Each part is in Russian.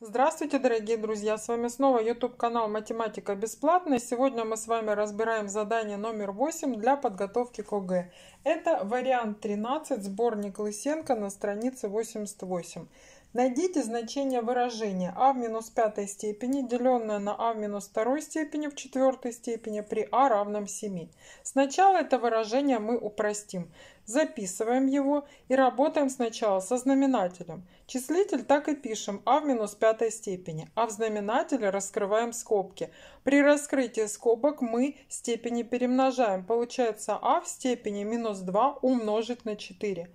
Здравствуйте, дорогие друзья! С вами снова YouTube канал Математика бесплатная. Сегодня мы с вами разбираем задание номер 8 для подготовки к ОГЭ. Это вариант 13, сборник Лысенко на странице 88. Найдите значение выражения а в минус пятой степени, деленное на а в минус второй степени в четвертой степени при а равном 7. Сначала это выражение мы упростим записываем его и работаем сначала со знаменателем. Числитель так и пишем а в минус пятой степени, а в знаменателе раскрываем скобки. При раскрытии скобок мы степени перемножаем. Получается а в степени минус 2 умножить на 4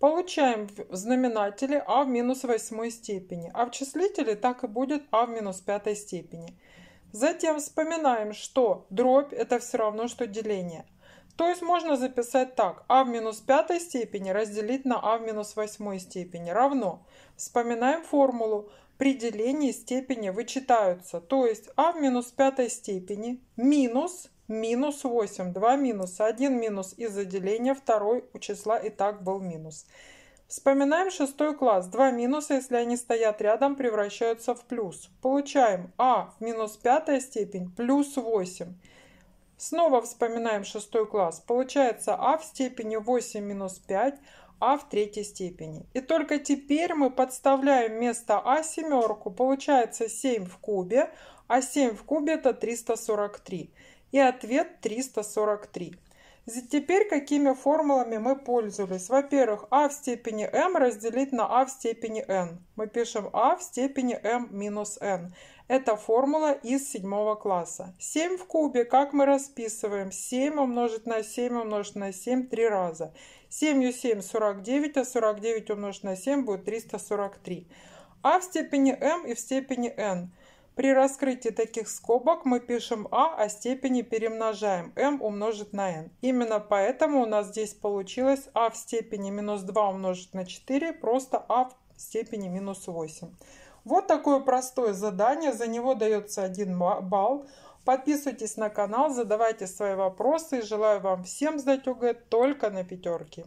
получаем в знаменателе а в минус восьмой степени, а в числителе так и будет а в минус пятой степени. Затем вспоминаем, что дробь это все равно, что деление, то есть можно записать так. а в минус пятой степени разделить на а в минус восьмой степени равно. Вспоминаем формулу. При делении степени вычитаются. То есть а в минус пятой степени минус минус 8. 2 минуса. 1 минус из-за деления, второй у числа и так был минус. Вспоминаем шестой класс. Два минуса, если они стоят рядом, превращаются в плюс. Получаем а в минус пятая степень плюс 8. Снова вспоминаем шестой класс. Получается а в степени 8 минус 5, а в третьей степени. И только теперь мы подставляем вместо а семерку. Получается 7 в кубе, а 7 в кубе это 343. И ответ 343. Теперь какими формулами мы пользовались? Во-первых, а в степени m разделить на а в степени n. Мы пишем а в степени m минус n. Это формула из седьмого класса. 7 в кубе, как мы расписываем? 7 умножить на 7 умножить на 7 три раза. 7 7 – 49, а 49 умножить на 7 будет 343. а в степени m и в степени n – при раскрытии таких скобок мы пишем а, а степени перемножаем m умножить на n. Именно поэтому у нас здесь получилось а в степени минус 2 умножить на 4, просто а в степени минус 8. Вот такое простое задание, за него дается 1 балл. Подписывайтесь на канал, задавайте свои вопросы и желаю вам всем сдать ОГЭ только на пятерки.